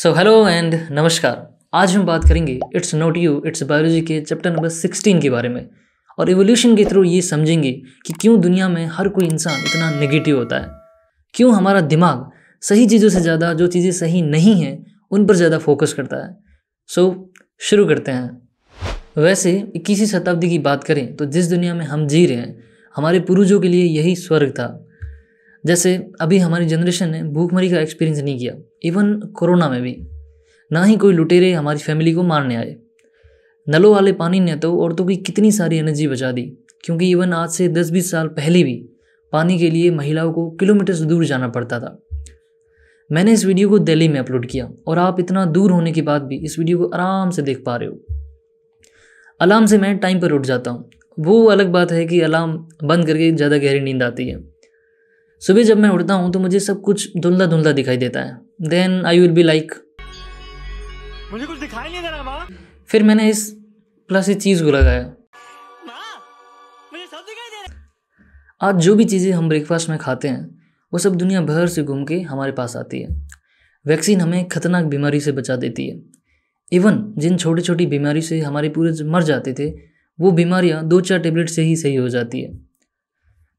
so hello and नमस्कार आज हम बात करेंगे it's not you it's biology के चैप्टर नंबर सिक्सटीन के बारे में और एवोल्यूशन के थ्रू ये समझेंगे कि क्यों दुनिया में हर कोई इंसान इतना नेगेटिव होता है क्यों हमारा दिमाग सही चीज़ों से ज़्यादा जो चीज़ें सही नहीं हैं उन पर ज़्यादा फोकस करता है सो so, शुरू करते हैं वैसे इक्कीसवीं शताब्दी की बात करें तो जिस दुनिया में हम जी रहे हैं हमारे पूर्वजों के लिए यही स्वर्ग था जैसे अभी हमारी जनरेशन ने भूखमरी का एक्सपीरियंस नहीं किया इवन कोरोना में भी ना ही कोई लुटेरे हमारी फैमिली को मारने आए नलों वाले पानी ने तो औरतों की कितनी सारी एनर्जी बचा दी क्योंकि इवन आज से दस बीस साल पहले भी पानी के लिए महिलाओं को किलोमीटर से दूर जाना पड़ता था मैंने इस वीडियो को दिल्ली में अपलोड किया और आप इतना दूर होने के बाद भी इस वीडियो को आराम से देख पा रहे हो अलार्म से मैं टाइम पर उठ जाता हूँ वो अलग बात है कि अलार्म बंद करके ज़्यादा गहरी नींद आती है सुबह जब मैं उठता हूँ तो मुझे सब कुछ धुंधला धुंधला दिखाई देता है then I will be like मुझे कुछ दिखाई नहीं दे रहा फिर मैंने इस प्लस इस चीज़ को लगाया आज जो भी चीज़ें हम ब्रेकफास्ट में खाते हैं वो सब दुनिया भर से घूम के हमारे पास आती है वैक्सीन हमें खतरनाक बीमारी से बचा देती है इवन जिन छोटी छोटी बीमारी से हमारे पूरे मर जाते थे वो बीमारियाँ दो चार टेबलेट से ही सही हो जाती है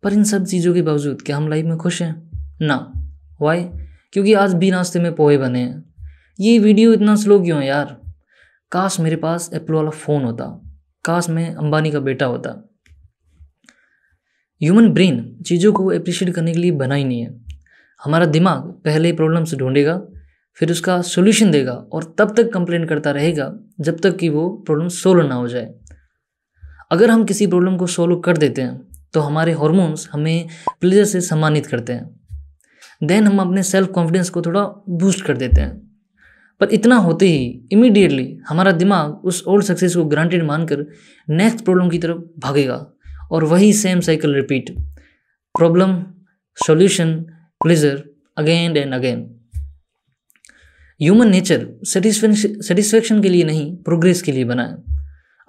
पर इन सब चीज़ों के बावजूद क्या हम लाइफ में खुश हैं ना वाई क्योंकि आज भी नाश्ते में पोहे बने हैं ये वीडियो इतना स्लो क्यों है यार काश मेरे पास एप्पल वाला फ़ोन होता काश मैं अंबानी का बेटा होता ह्यूमन ब्रेन चीज़ों को अप्रिशिएट करने के लिए बना ही नहीं है हमारा दिमाग पहले प्रॉब्लम्स ढूंढेगा फिर उसका सोल्यूशन देगा और तब तक कंप्लेन करता रहेगा जब तक कि वो प्रॉब्लम सोल्व ना हो जाए अगर हम किसी प्रॉब्लम को सोल्व कर देते हैं तो हमारे हॉर्मोन्स हमें प्लेजर से सम्मानित करते हैं देन हम अपने सेल्फ कॉन्फिडेंस को थोड़ा बूस्ट कर देते हैं पर इतना होते ही इमीडिएटली हमारा दिमाग उस ओल्ड सक्सेस को ग्रांटेड मानकर नेक्स्ट प्रॉब्लम की तरफ भागेगा और वही same cycle repeat problem solution pleasure again and again human nature satisfaction के लिए नहीं प्रोग्रेस के लिए बना है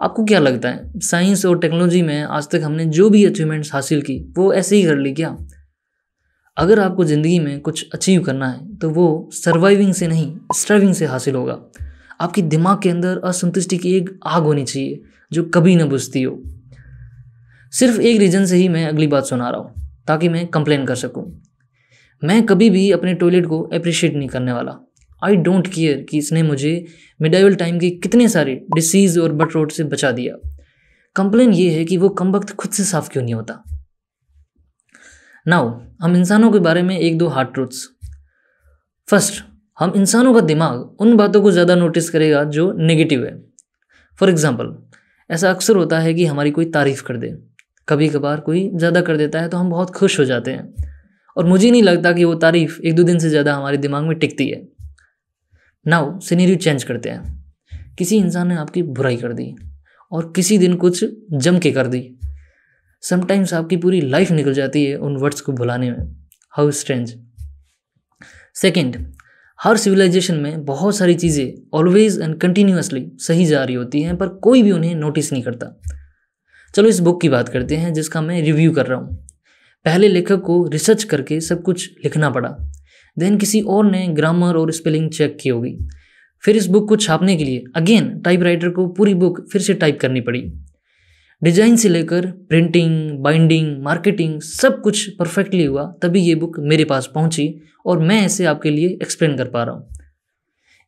आपको क्या लगता है साइंस और टेक्नोलॉजी में आज तक हमने जो भी अचीवमेंट्स हासिल की वो ऐसे ही कर ली क्या अगर आपको ज़िंदगी में कुछ अचीव करना है तो वो सर्वाइविंग से नहीं स्ट्राइविंग से हासिल होगा आपके दिमाग के अंदर असंतुष्टि की एक आग होनी चाहिए जो कभी ना बुझती हो सिर्फ एक रीज़न से ही मैं अगली बात सुना रहा हूँ ताकि मैं कंप्लेन कर सकूँ मैं कभी भी अपने टॉयलेट को अप्रिशिएट नहीं करने वाला आई डोंट केयर कि इसने मुझे मिडाइवल टाइम के कितने सारे डिसीज़ और बट रोड से बचा दिया कंप्लेन ये है कि वो कम वक्त खुद से साफ क्यों नहीं होता नाउ हम इंसानों के बारे में एक दो हार्ड ट्रूथ्स फर्स्ट हम इंसानों का दिमाग उन बातों को ज़्यादा नोटिस करेगा जो नेगेटिव है फॉर एग्ज़ाम्पल ऐसा अक्सर होता है कि हमारी कोई तारीफ़ कर दे कभी कभार कोई ज़्यादा कर देता है तो हम बहुत खुश हो जाते हैं और मुझे नहीं लगता कि वो तारीफ़ एक दो दिन से ज़्यादा हमारे दिमाग में टिकती है नाउ सीनरी चेंज करते हैं किसी इंसान ने आपकी बुराई कर दी और किसी दिन कुछ जम के कर दी समटाइम्स आपकी पूरी लाइफ निकल जाती है उन वर्ड्स को भुलाने में हाउ स्ट्रेंज सेकेंड हर सिविलाइजेशन में बहुत सारी चीज़ें ऑलवेज एंड कंटिन्यूसली सही जा रही होती हैं पर कोई भी उन्हें नोटिस नहीं करता चलो इस बुक की बात करते हैं जिसका मैं रिव्यू कर रहा हूँ पहले लेखक को रिसर्च करके सब कुछ लिखना पड़ा देन किसी और ने ग्रामर और स्पेलिंग चेक की होगी फिर इस बुक को छापने के लिए अगेन टाइपराइटर को पूरी बुक फिर से टाइप करनी पड़ी डिजाइन से लेकर प्रिंटिंग बाइंडिंग मार्केटिंग सब कुछ परफेक्टली हुआ तभी ये बुक मेरे पास पहुंची और मैं इसे आपके लिए एक्सप्लेन कर पा रहा हूँ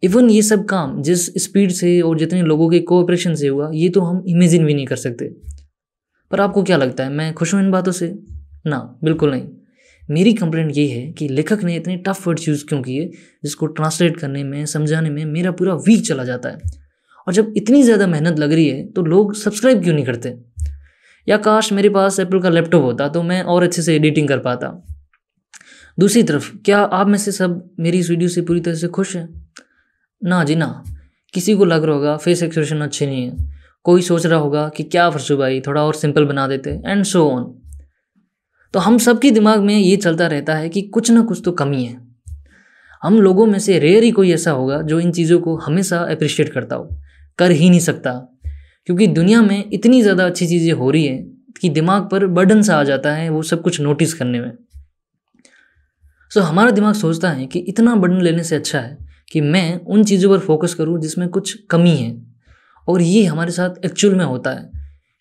इवन ये सब काम जिस स्पीड से और जितने लोगों के कोऑपरेशन से हुआ ये तो हम इमेजिन भी नहीं कर सकते पर आपको क्या लगता है मैं खुश हूँ इन बातों से ना बिल्कुल नहीं मेरी कंप्लेंट ये है कि लेखक ने इतने टफ वर्ड्स यूज़ क्यों किए जिसको ट्रांसलेट करने में समझाने में मेरा पूरा वीक चला जाता है और जब इतनी ज़्यादा मेहनत लग रही है तो लोग सब्सक्राइब क्यों नहीं करते या काश मेरे पास एप्पल का लैपटॉप होता तो मैं और अच्छे से एडिटिंग कर पाता दूसरी तरफ क्या आप में से सब मेरी इस वीडियो से पूरी तरह से खुश हैं ना जी ना किसी को लग रहा होगा फेस एक्सप्रेशन अच्छे नहीं है कोई सोच रहा होगा कि क्या फरसू भाई थोड़ा और सिंपल बना देते एंड सो ऑन तो हम सबके दिमाग में ये चलता रहता है कि कुछ ना कुछ तो कमी है हम लोगों में से रेयर ही कोई ऐसा होगा जो इन चीज़ों को हमेशा अप्रिशिएट करता हो कर ही नहीं सकता क्योंकि दुनिया में इतनी ज़्यादा अच्छी चीज़ें हो रही हैं कि दिमाग पर बर्डन सा आ जाता है वो सब कुछ नोटिस करने में सो so, हमारा दिमाग सोचता है कि इतना बर्डन लेने से अच्छा है कि मैं उन चीज़ों पर फोकस करूँ जिसमें कुछ कमी है और ये हमारे साथ एक्चुअल में होता है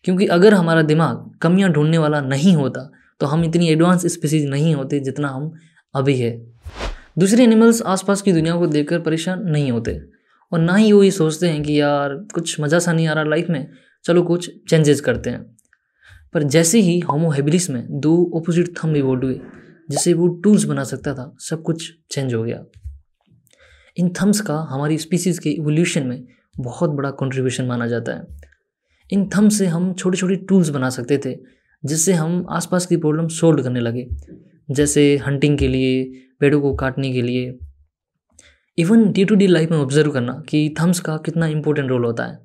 क्योंकि अगर हमारा दिमाग कमियाँ ढूंढने वाला नहीं होता तो हम इतनी एडवांस स्पीसीज नहीं होते जितना हम अभी है दूसरे एनिमल्स आसपास की दुनिया को देखकर परेशान नहीं होते और ना ही वो ये सोचते हैं कि यार कुछ मज़ा सा नहीं आ रहा लाइफ में चलो कुछ चेंजेस करते हैं पर जैसे ही होमोहेबिलिस में दो ऑपोजिट थम वोट हुए जिसे वो टूल्स बना सकता था सब कुछ चेंज हो गया इन थम्स का हमारी स्पीसीज़ के इवोल्यूशन में बहुत बड़ा कंट्रीब्यूशन माना जाता है इन थम्स से हम छोटे छोटे टूल्स बना सकते थे जिससे हम आसपास की प्रॉब्लम सोल्व करने लगे जैसे हंटिंग के लिए पेड़ों को काटने के लिए even day to day life में ऑब्जर्व करना कि थम्स का कितना इम्पोर्टेंट रोल होता है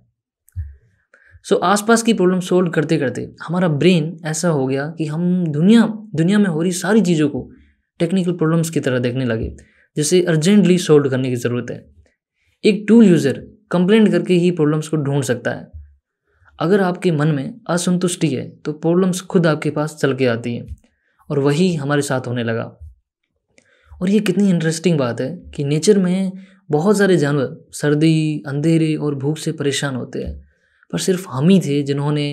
सो so, आसपास की प्रॉब्लम सोल्व करते करते हमारा ब्रेन ऐसा हो गया कि हम दुनिया दुनिया में हो रही सारी चीज़ों को टेक्निकल प्रॉब्लम्स की तरह देखने लगे जिसे अर्जेंटली सोल्व करने की ज़रूरत है एक टूल यूज़र कंप्लेंट करके ही प्रॉब्लम्स को ढूंढ सकता है अगर आपके मन में असंतुष्टि है तो प्रॉब्लम्स खुद आपके पास चल के आती हैं और वही हमारे साथ होने लगा और ये कितनी इंटरेस्टिंग बात है कि नेचर में बहुत सारे जानवर सर्दी अंधेरे और भूख से परेशान होते हैं पर सिर्फ हम ही थे जिन्होंने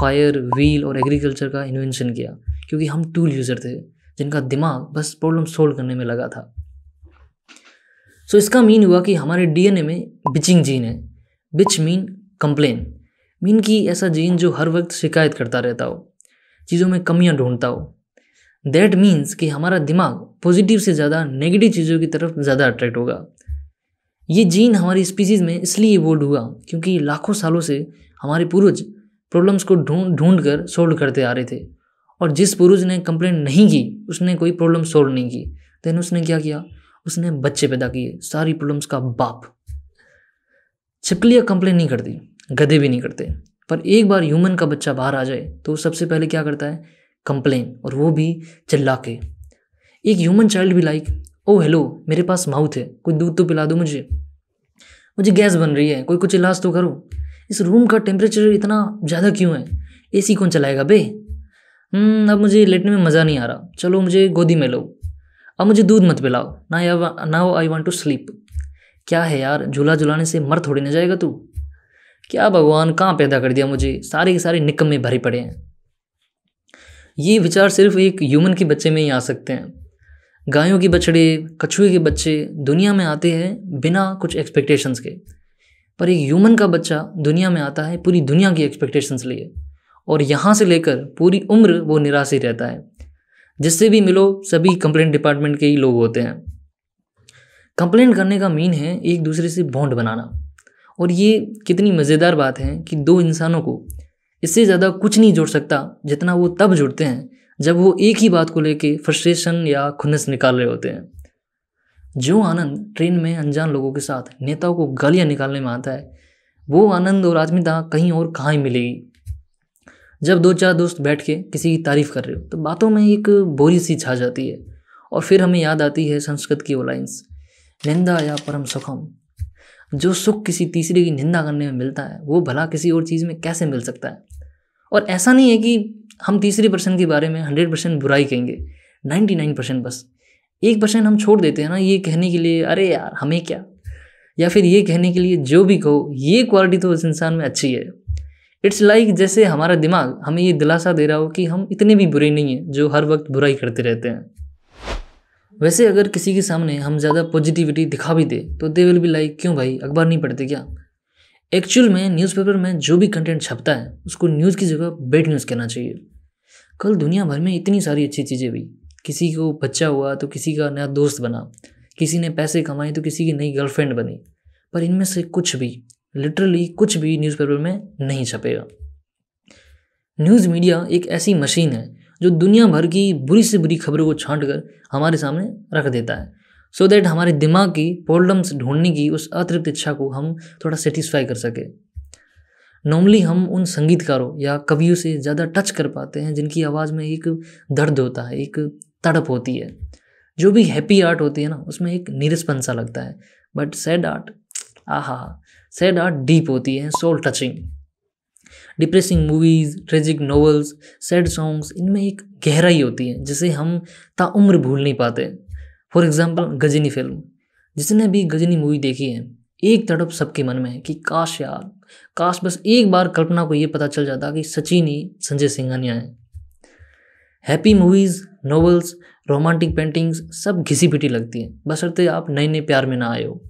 फायर व्हील और एग्रीकल्चर का इन्वेंशन किया क्योंकि हम टूल यूज़र थे जिनका दिमाग बस प्रॉब्लम सोल्व करने में लगा था सो so, इसका मीन हुआ कि हमारे डीएनए में बिचिंग जीन है बिच मीन कंप्लेन मीन की ऐसा जीन जो हर वक्त शिकायत करता रहता हो चीज़ों में कमियां ढूंढता हो दैट मीन्स कि हमारा दिमाग पॉजिटिव से ज़्यादा नेगेटिव चीज़ों की तरफ ज़्यादा अट्रैक्ट होगा ये जीन हमारी स्पीसीज़ में इसलिए इवोल्ड हुआ क्योंकि लाखों सालों से हमारे पूर्वज प्रॉब्लम्स को ढूंढ ढूंढ कर सोल्व करते आ रहे थे और जिस पुरुष ने कंप्लेन नहीं की उसने कोई प्रॉब्लम सोल्व नहीं की देन उसने क्या किया उसने बच्चे पैदा किए सारी प्रॉब्लम्स का बाप छिपकलियाँ कंप्लेन नहीं करती गधे भी नहीं करते पर एक बार ह्यूमन का बच्चा बाहर आ जाए तो सबसे पहले क्या करता है कंप्लेन और वो भी चिल्ला के एक ह्यूमन चाइल्ड भी लाइक ओ हेलो मेरे पास माउथ है कोई दूध तो पिला दो मुझे मुझे गैस बन रही है कोई कुछ इलाज तो करो इस रूम का टेम्परेचर इतना ज़्यादा क्यों है ए कौन चलाएगा बे हम्म, अब मुझे लेटने में मज़ा नहीं आ रहा चलो मुझे गोदी में लो अब मुझे दूध मत पिलाओ ना ना आई वॉन्ट टू स्लीप क्या है यार झूला झुलाने से मर थोड़ी ना जाएगा तू क्या भगवान कहाँ पैदा कर दिया मुझे सारे के सारे निकम में भरे पड़े हैं ये विचार सिर्फ एक ह्यूमन के बच्चे में ही आ सकते हैं गायों के बछड़े कछुए के बच्चे दुनिया में आते हैं बिना कुछ एक्सपेक्टेशंस के पर एक ह्यूमन का बच्चा दुनिया में आता है पूरी दुनिया की एक्सपेक्टेशंस लिए और यहाँ से लेकर पूरी उम्र वो निराश ही रहता है जिससे भी मिलो सभी कंप्लेंट डिपार्टमेंट के ही लोग होते हैं कंप्लेंट करने का मीन है एक दूसरे से बॉन्ड बनाना और ये कितनी मज़ेदार बात है कि दो इंसानों को इससे ज़्यादा कुछ नहीं जुड़ सकता जितना वो तब जुड़ते हैं जब वो एक ही बात को लेके फ्रस्ट्रेशन या खुनस निकाल रहे होते हैं जो आनंद ट्रेन में अनजान लोगों के साथ नेताओं को गालियाँ निकालने में आता है वो आनंद और आत्मीयता कहीं और कहाँ ही मिलेगी जब दो चार दोस्त बैठ के किसी की तारीफ़ कर रहे हो तो बातों में एक बोरी सी छा जाती है और फिर हमें याद आती है संस्कृत की वो लाइन्स निंदा या परम सुखम जो सुख किसी तीसरे की निंदा करने में मिलता है वो भला किसी और चीज़ में कैसे मिल सकता है और ऐसा नहीं है कि हम तीसरे पर्सन के बारे में हंड्रेड परसेंट बुराई कहेंगे नाइन्टी नाइन परसेंट बस एक परसेंट हम छोड़ देते हैं ना ये कहने के लिए अरे यार हमें क्या या फिर ये कहने के लिए जो भी कहो ये क्वालिटी तो उस इंसान में अच्छी है इट्स लाइक like जैसे हमारा दिमाग हमें ये दिलासा दे रहा हो कि हम इतने भी बुरे नहीं हैं जो हर वक्त बुराई करते रहते हैं वैसे अगर किसी के सामने हम ज़्यादा पॉजिटिविटी दिखा भी दे तो दे विल बी लाइक क्यों भाई अखबार नहीं पढ़ते क्या एक्चुअल में न्यूज़पेपर में जो भी कंटेंट छपता है उसको न्यूज़ की जगह बेड न्यूज़ कहना चाहिए कल दुनिया भर में इतनी सारी अच्छी चीज़ें हुई किसी को बच्चा हुआ तो किसी का नया दोस्त बना किसी ने पैसे कमाए तो किसी की नई गर्लफ्रेंड बनी पर इनमें से कुछ भी लिटरली कुछ भी न्यूज़पेपर में नहीं छपेगा न्यूज़ मीडिया एक ऐसी मशीन है जो दुनिया भर की बुरी से बुरी खबरों को छाँट कर हमारे सामने रख देता है सो so दैट हमारे दिमाग की प्रॉब्लम्स ढूंढने की उस अतृप्त इच्छा को हम थोड़ा सेटिस्फाई कर सके नॉर्मली हम उन संगीतकारों या कवियों से ज़्यादा टच कर पाते हैं जिनकी आवाज़ में एक दर्द होता है एक तड़प होती है जो भी हैप्पी आर्ट होती है ना उसमें एक निरस्पन सा लगता है but sad art aha sad art deep होती है soul touching depressing movies tragic novels sad songs इनमें एक गहराई होती है जिसे हम ताउम्र भूल नहीं पाते फॉर एग्ज़ाम्पल गजनी फिल्म जिसने भी गजनी मूवी देखी है एक तड़प सबके मन में है कि काश यार काश बस एक बार कल्पना को ये पता चल जाता कि सचिन ही संजय सिंघानिया है happy movies novels romantic paintings सब घिसी पिटी लगती हैं बसरते आप नए नए प्यार में ना आए हो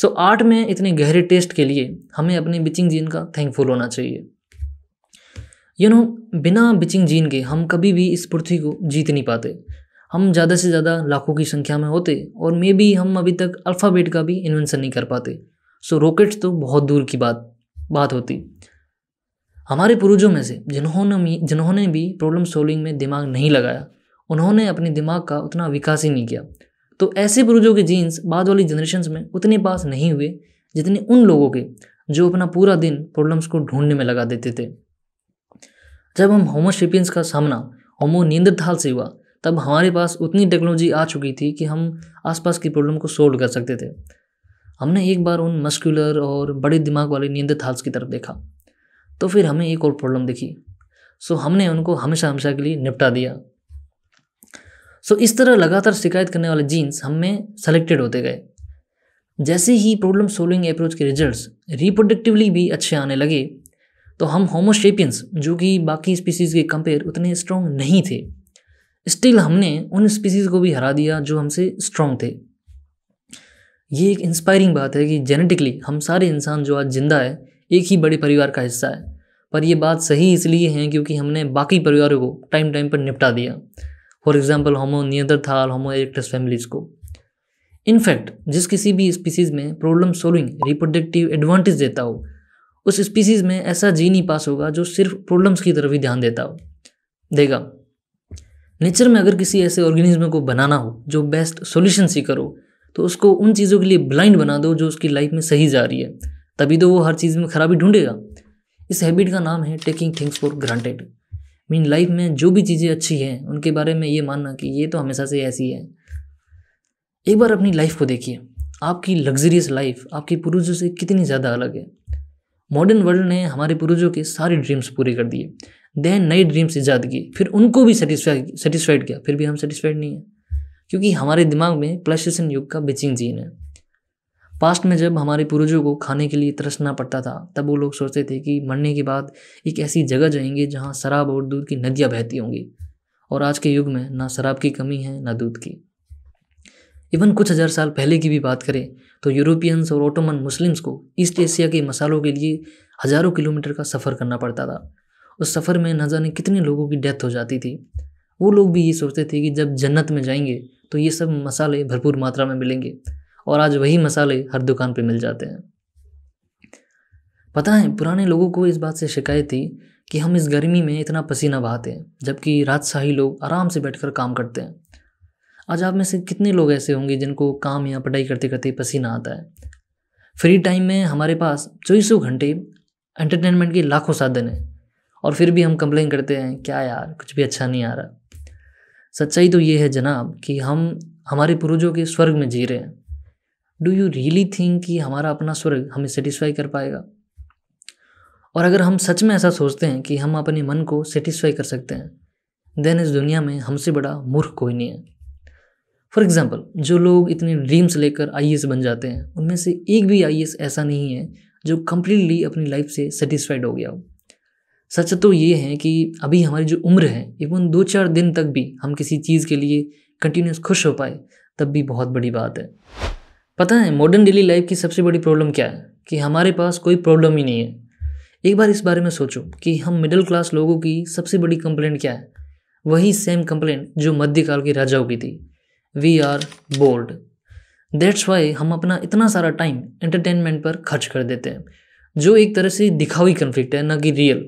सो आर्ट में इतने गहरे टेस्ट के लिए हमें अपने बिचिंग जीन का थैंकफुल होना चाहिए यू नो बिना बिचिंग जीन के हम कभी भी इस पृथ्वी को जीत नहीं पाते हम ज़्यादा से ज़्यादा लाखों की संख्या में होते और मे बी हम अभी तक अल्फ़ाबेट का भी इन्वेंशन नहीं कर पाते सो रॉकेट्स तो बहुत दूर की बात बात होती हमारे पूर्वजों में से जिन्होंने जिन्होंने भी प्रॉब्लम सॉल्विंग में दिमाग नहीं लगाया उन्होंने अपने दिमाग का उतना विकास ही नहीं किया तो ऐसे पुरुषों के जीन्स बाद वाली जनरेशन में उतने पास नहीं हुए जितने उन लोगों के जो अपना पूरा दिन प्रॉब्लम्स को ढूंढने में लगा देते थे जब हम होमोशिपियंस का सामना होमो निंद्रथाल से हुआ तब हमारे पास उतनी टेक्नोलॉजी आ चुकी थी कि हम आसपास की प्रॉब्लम को सोल्व कर सकते थे हमने एक बार उन मस्कुलर और बड़े दिमाग वाले निंद्रथाल्स की तरफ देखा तो फिर हमें एक और प्रॉब्लम दिखी सो हमने उनको हमेशा हमेशा के लिए निपटा दिया सो इस तरह लगातार शिकायत करने वाले जीन्स हम में सेलेक्टेड होते गए जैसे ही प्रॉब्लम सोल्विंग अप्रोच के रिजल्ट्स रिप्रोडक्टिवली भी अच्छे आने लगे तो हम होमोशेपियंस जो कि बाकी स्पीसीज़ के कंपेयर उतने स्ट्रॉन्ग नहीं थे स्टिल हमने उन स्पीसीज़ को भी हरा दिया जो हमसे स्ट्रॉन्ग थे ये एक इंस्पायरिंग बात है कि जेनेटिकली हम सारे इंसान जो आज जिंदा है एक ही बड़े परिवार का हिस्सा है पर यह बात सही इसलिए है क्योंकि हमने बाकी परिवारों को टाइम टाइम पर निपटा दिया फॉर एग्जाम्पल होमो थाल होमो इरेक्टस फैमिलीज को इनफैक्ट जिस किसी भी स्पीसीज में प्रॉब्लम सॉल्विंग रिप्रोडक्टिव एडवांटेज देता हो उस स्पीसीज में ऐसा जी नहीं पास होगा जो सिर्फ प्रॉब्लम्स की तरफ ही ध्यान देता हो देगा नेचर में अगर किसी ऐसे ऑर्गेनिज्म को बनाना हो जो बेस्ट सोल्यूशन सी करो तो उसको उन चीज़ों के लिए ब्लाइंड बना दो जो उसकी लाइफ में सही जा रही है तभी तो वो हर चीज़ में खराबी ढूंढेगा इस हैबिट का नाम है taking things for granted mean life में जो भी चीज़ें अच्छी हैं उनके बारे में ये मानना कि ये तो हमेशा से ऐसी है एक बार अपनी लाइफ को देखिए आपकी लग्जरियस लाइफ आपके पुरुषों से कितनी ज़्यादा अलग है मॉडर्न वर्ल्ड ने हमारे पुरुषों के सारे ड्रीम्स पूरे कर दिए देन नए ड्रीम्स ईजाद किए फिर उनको भी सेटिस्फाई सेटिस्फाइड किया फिर भी हम सेटिस्फाइड नहीं हैं क्योंकि हमारे दिमाग में प्लस युग का बिचिंग जीन है पास्ट में जब हमारे पूर्वजों को खाने के लिए तरसना पड़ता था तब वो लोग सोचते थे कि मरने के बाद एक ऐसी जगह जाएंगे जहाँ शराब और दूध की नदियाँ बहती होंगी और आज के युग में ना शराब की कमी है ना दूध की इवन कुछ हज़ार साल पहले की भी बात करें तो यूरोपियंस और ओटोमन मुस्लिम्स को ईस्ट एशिया के मसालों के लिए हज़ारों किलोमीटर का सफ़र करना पड़ता था उस सफ़र में न जाने कितने लोगों की डेथ हो जाती थी वो लोग भी ये सोचते थे कि जब जन्नत में जाएंगे तो ये सब मसाले भरपूर मात्रा में मिलेंगे और आज वही मसाले हर दुकान पर मिल जाते हैं पता है पुराने लोगों को इस बात से शिकायत थी कि हम इस गर्मी में इतना पसीना बहाते हैं जबकि राजशाही लोग आराम से बैठकर काम करते हैं आज आप में से कितने लोग ऐसे होंगे जिनको काम या पढ़ाई करते करते पसीना आता है फ्री टाइम में हमारे पास चौबीसों घंटे एंटरटेनमेंट के लाखों साधन हैं और फिर भी हम कंप्लेन करते हैं क्या यार कुछ भी अच्छा नहीं आ रहा सच्चाई तो ये है जनाब कि हम हमारे पूर्वजों के स्वर्ग में जी रहे हैं डू यू रियली थिंक कि हमारा अपना स्वर्ग हमें सेटिस्फाई कर पाएगा और अगर हम सच में ऐसा सोचते हैं कि हम अपने मन को सेटिस्फाई कर सकते हैं देन इस दुनिया में हमसे बड़ा मूर्ख कोई नहीं है फॉर एग्ज़ाम्पल जो लोग इतने ड्रीम्स लेकर आई बन जाते हैं उनमें से एक भी आई ऐसा नहीं है जो कम्प्लीटली अपनी लाइफ से सेटिस्फाइड हो गया हो सच तो ये है कि अभी हमारी जो उम्र है इवन दो चार दिन तक भी हम किसी चीज़ के लिए कंटिन्यूस खुश हो पाए तब भी बहुत बड़ी बात है पता है मॉडर्न डेली लाइफ की सबसे बड़ी प्रॉब्लम क्या है कि हमारे पास कोई प्रॉब्लम ही नहीं है एक बार इस बारे में सोचो कि हम मिडिल क्लास लोगों की सबसे बड़ी कंप्लेंट क्या है वही सेम कंप्लेंट जो मध्यकाल के राजाओं की थी we are bold that's why हम अपना इतना सारा टाइम एंटरटेनमेंट पर खर्च कर देते हैं जो एक तरह से दिखावी कन्फ्लिक्ट है ना कि रियल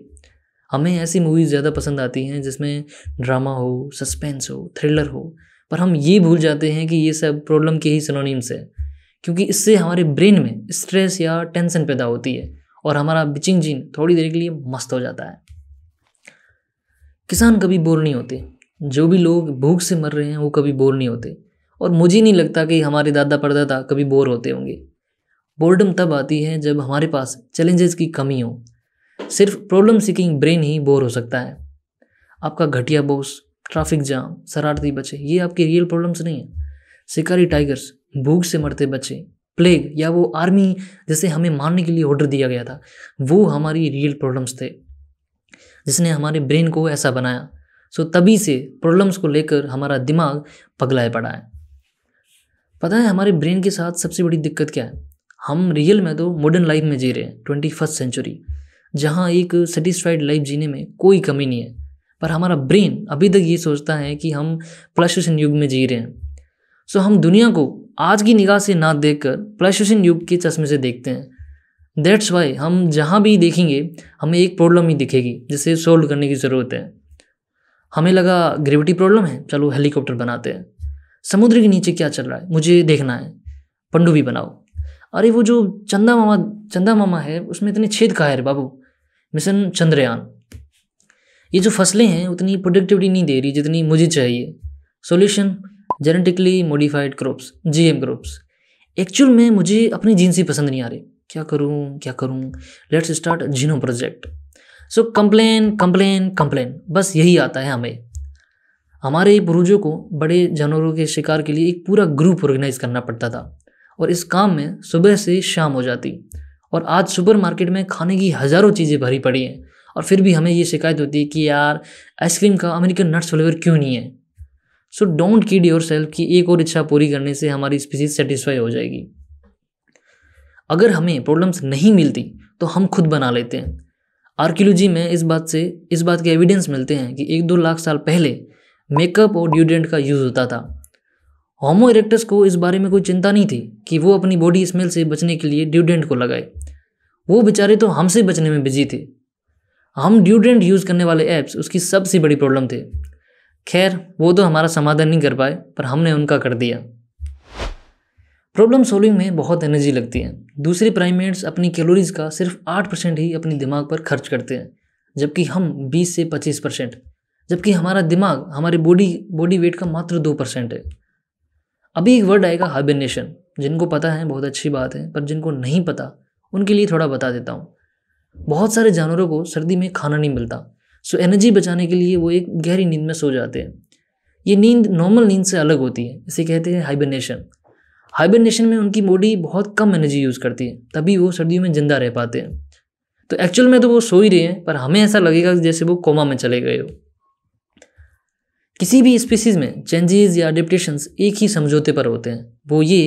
हमें ऐसी मूवीज़ ज़्यादा पसंद आती हैं जिसमें ड्रामा हो सस्पेंस हो थ्रिलर हो पर हम ये भूल जाते हैं कि ये सब प्रॉब्लम के ही सिनोनिम्स है क्योंकि इससे हमारे ब्रेन में स्ट्रेस या टेंशन पैदा होती है और हमारा बिचिंग जीन थोड़ी देर के लिए मस्त हो जाता है किसान कभी बोर नहीं होते जो भी लोग भूख से मर रहे हैं वो कभी बोर नहीं होते और मुझे नहीं लगता कि हमारे दादा परदादा कभी बोर होते होंगे बोर्डम तब आती है जब हमारे पास चैलेंजेस की कमी हो सिर्फ प्रॉब्लम सीकिंग ब्रेन ही बोर हो सकता है आपका घटिया बॉस ट्रैफिक जाम शरारती बचे ये आपके रियल प्रॉब्लम्स नहीं है शिकारी टाइगर्स भूख से मरते बच्चे प्लेग या वो आर्मी जिसे हमें मारने के लिए ऑर्डर दिया गया था वो हमारी रियल प्रॉब्लम्स थे जिसने हमारे ब्रेन को ऐसा बनाया सो तभी से प्रॉब्लम्स को लेकर हमारा दिमाग पगलाए पड़ा है पता है हमारे ब्रेन के साथ सबसे बड़ी दिक्कत क्या है हम रियल में तो मॉडर्न लाइफ में जी रहे हैं ट्वेंटी फर्स्ट सेंचुरी जहाँ एक सेटिस्फाइड लाइफ जीने में कोई कमी नहीं है पर हमारा ब्रेन अभी तक ये सोचता है कि हम प्लस युग में जी रहे हैं सो हम दुनिया को आज की निगाह से ना देख कर प्लाइस्टोसिन युग के चश्मे से देखते हैं दैट्स वाई हम जहाँ भी देखेंगे हमें एक प्रॉब्लम ही दिखेगी जिसे सोल्व करने की ज़रूरत है हमें लगा ग्रेविटी प्रॉब्लम है चलो हेलीकॉप्टर बनाते हैं समुद्र के नीचे क्या चल रहा है मुझे देखना है पंडुबी बनाओ अरे वो जो चंदा मामा चंदा मामा है उसमें इतने छेद कहा है बाबू मिशन चंद्रयान ये जो फसलें हैं उतनी प्रोडक्टिविटी नहीं दे रही जितनी मुझे चाहिए solution genetically modified crops M crops actual में मुझे अपनी जीन्स ही पसंद नहीं आ रही क्या करूँ क्या करूँ लेट्स स्टार्ट जीनो project so complain complain complain बस यही आता है हमें हमारे पुरुजों को बड़े जानवरों के शिकार के लिए एक पूरा ग्रुप ऑर्गेनाइज करना पड़ता था और इस काम में सुबह से शाम हो जाती और आज सुपरमार्केट में खाने की हज़ारों चीज़ें भरी पड़ी हैं और फिर भी हमें ये शिकायत होती है कि यार आइसक्रीम का अमेरिकन नट्स फ्लेवर क्यों नहीं है so don't kid yourself कि एक और इच्छा पूरी करने से हमारी स्पीसीज सेटिस्फाई हो जाएगी अगर हमें प्रॉब्लम्स नहीं मिलती तो हम खुद बना लेते हैं आर्कियोलॉजी में इस बात से इस बात के एविडेंस मिलते हैं कि एक दो लाख साल पहले मेकअप और ड्यूडेंट का यूज़ होता था होमो इरेक्टस को इस बारे में कोई चिंता नहीं थी कि वो अपनी बॉडी स्मेल से बचने के लिए ड्यूडेंट को लगाए वो बेचारे तो हमसे बचने में बिजी थे हम ड्यूडेंट यूज़ करने वाले ऐप्स उसकी सबसे बड़ी प्रॉब्लम थे खैर वो तो हमारा समाधान नहीं कर पाए पर हमने उनका कर दिया प्रॉब्लम सॉल्विंग में बहुत एनर्जी लगती है दूसरे प्राइमेट्स अपनी कैलोरीज का सिर्फ आठ परसेंट ही अपने दिमाग पर खर्च करते हैं जबकि हम बीस से पच्चीस परसेंट जबकि हमारा दिमाग हमारे बॉडी बॉडी वेट का मात्र दो परसेंट है अभी एक वर्ड आएगा हाइबरनेशन जिनको पता है बहुत अच्छी बात है पर जिनको नहीं पता उनके लिए थोड़ा बता देता हूँ बहुत सारे जानवरों को सर्दी में खाना नहीं मिलता सो एनर्जी बचाने के लिए वो एक गहरी नींद में सो जाते हैं ये नींद नॉर्मल नींद से अलग होती है इसे कहते हैं हाइबरनेशन हाइबरनेशन में उनकी बॉडी बहुत कम एनर्जी यूज़ करती है तभी वो सर्दियों में ज़िंदा रह पाते हैं तो एक्चुअल में तो वो सो ही रहे हैं पर हमें ऐसा लगेगा जैसे वो कोमा में चले गए हो किसी भी स्पीसीज में चेंजेस या अडेप्टेशंस एक ही समझौते पर होते हैं वो ये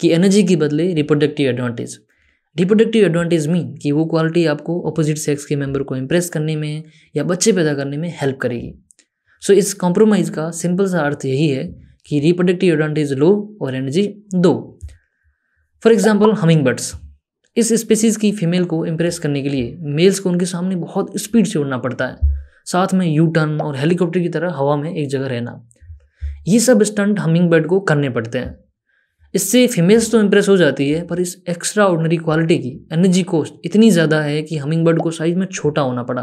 कि एनर्जी के बदले reproductive advantage reproductive advantage mean कि वो क्वालिटी आपको अपोजिट सेक्स के मेंबर को इम्प्रेस करने में या बच्चे पैदा करने में हेल्प करेगी सो so, इस कॉम्प्रोमाइज़ का सिंपल सा अर्थ यही है कि रिप्रोडक्टिव एडवांटेज लो और एनर्जी दो फॉर एग्जाम्पल हमिंग बर्ड्स इस स्पीसीज़ की फीमेल को इम्प्रेस करने के लिए मेल्स को उनके सामने बहुत स्पीड से उड़ना पड़ता है साथ में यू टर्न और हेलीकॉप्टर की तरह हवा में एक जगह रहना ये सब स्टंट हमिंग बर्ड को करने पड़ते हैं इससे फीमेल्स तो इम्प्रेस हो जाती है पर इस एक्स्ट्रा ऑर्डनरी क्वालिटी की एनर्जी कॉस्ट इतनी ज़्यादा है कि हमिंग बर्ड को साइज में छोटा होना पड़ा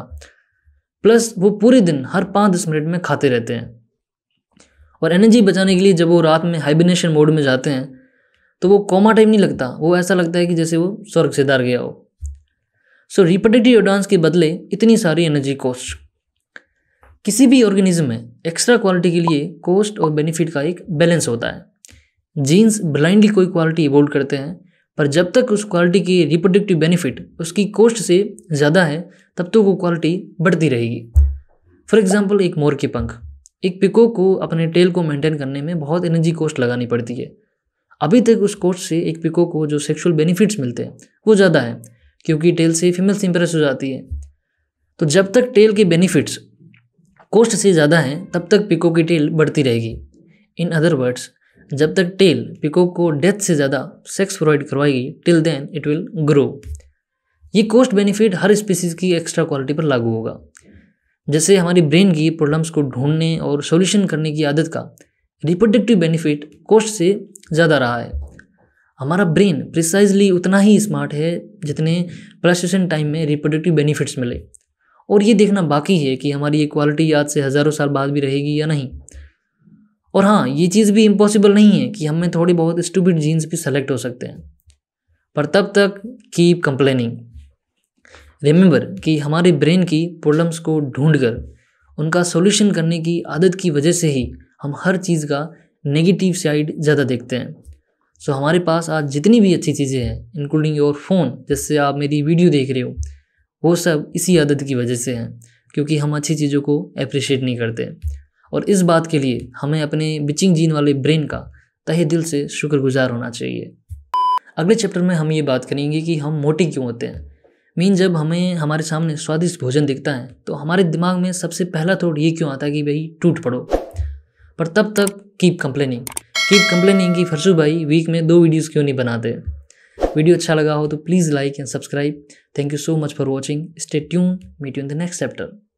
प्लस वो पूरे दिन हर पाँच दस मिनट में खाते रहते हैं और एनर्जी बचाने के लिए जब वो रात में हाइबिनेशन मोड में जाते हैं तो वो कॉमा टाइम नहीं लगता वो ऐसा लगता है कि जैसे वो स्वर्ग से दार गया हो सो रिपोर्टेटिव एडवांस के बदले इतनी सारी एनर्जी कॉस्ट किसी भी ऑर्गेनिज्म में एक्स्ट्रा क्वालिटी के लिए कॉस्ट और बेनिफिट का एक बैलेंस होता है जीन्स ब्लाइंडली कोई क्वालिटी इवोल्व करते हैं पर जब तक उस क्वालिटी की रिप्रोडक्टिव बेनिफिट उसकी कॉस्ट से ज़्यादा है तब तक तो वो क्वालिटी बढ़ती रहेगी फॉर एग्ज़ाम्पल एक मोर के पंख एक पिको को अपने टेल को मेंटेन करने में बहुत एनर्जी कॉस्ट लगानी पड़ती है अभी तक उस कॉस्ट से एक पिको को जो सेक्सुअल बेनिफिट्स मिलते हैं वो ज़्यादा है क्योंकि टेल से फीमेल्स इंप्रेस हो जाती है तो जब तक टेल के बेनिफिट्स कॉस्ट से ज़्यादा हैं तब तक पिको की टेल बढ़ती रहेगी इन अदर वर्ड्स जब तक टेल पिकॉक को डेथ से ज़्यादा सेक्स प्रोवाइड करवाएगी till then it will grow ये कॉस्ट बेनिफिट हर स्पीसीज़ की एक्स्ट्रा क्वालिटी पर लागू होगा जैसे हमारी ब्रेन की प्रॉब्लम्स को ढूंढने और सोल्यूशन करने की आदत का रिप्रोडक्टिव बेनिफिट कॉस्ट से ज़्यादा रहा है हमारा ब्रेन प्रिसाइजली उतना ही स्मार्ट है जितने प्रोसेशन टाइम में रिप्रोडक्टिव बेनिफिट्स मिले और ये देखना बाकी है कि हमारी ये क्वालिटी आज से हज़ारों साल बाद भी रहेगी या नहीं और हाँ ये चीज़ भी इम्पॉसिबल नहीं है कि हमें थोड़ी बहुत स्टूबिड जीन्स भी सेलेक्ट हो सकते हैं पर तब तक कीप कंप्लेनिंग रिमेंबर कि हमारे ब्रेन की प्रॉब्लम्स को ढूंढ कर उनका सॉल्यूशन करने की आदत की वजह से ही हम हर चीज़ का नेगेटिव साइड ज़्यादा देखते हैं सो so, हमारे पास आज जितनी भी अच्छी चीज़ें हैं इंक्लूडिंग योर फ़ोन जिससे आप मेरी वीडियो देख रहे हो वो सब इसी आदत की वजह से हैं क्योंकि हम अच्छी चीज़ों को अप्रिशिएट नहीं करते और इस बात के लिए हमें अपने बिचिंग जीन वाले ब्रेन का तहे दिल से शुक्रगुजार होना चाहिए अगले चैप्टर में हम ये बात करेंगे कि हम मोटे क्यों होते हैं मीन जब हमें हमारे सामने स्वादिष्ट भोजन दिखता है तो हमारे दिमाग में सबसे पहला थॉट ये क्यों आता है कि भाई टूट पड़ो पर तब तक कीप कंप्लेनिंग कीप कंप्लेनिंग कि फरसू भाई वीक में दो वीडियोस क्यों नहीं बनाते वीडियो अच्छा लगा हो तो please like and subscribe thank you so much for watching stay tune meet you in the next chapter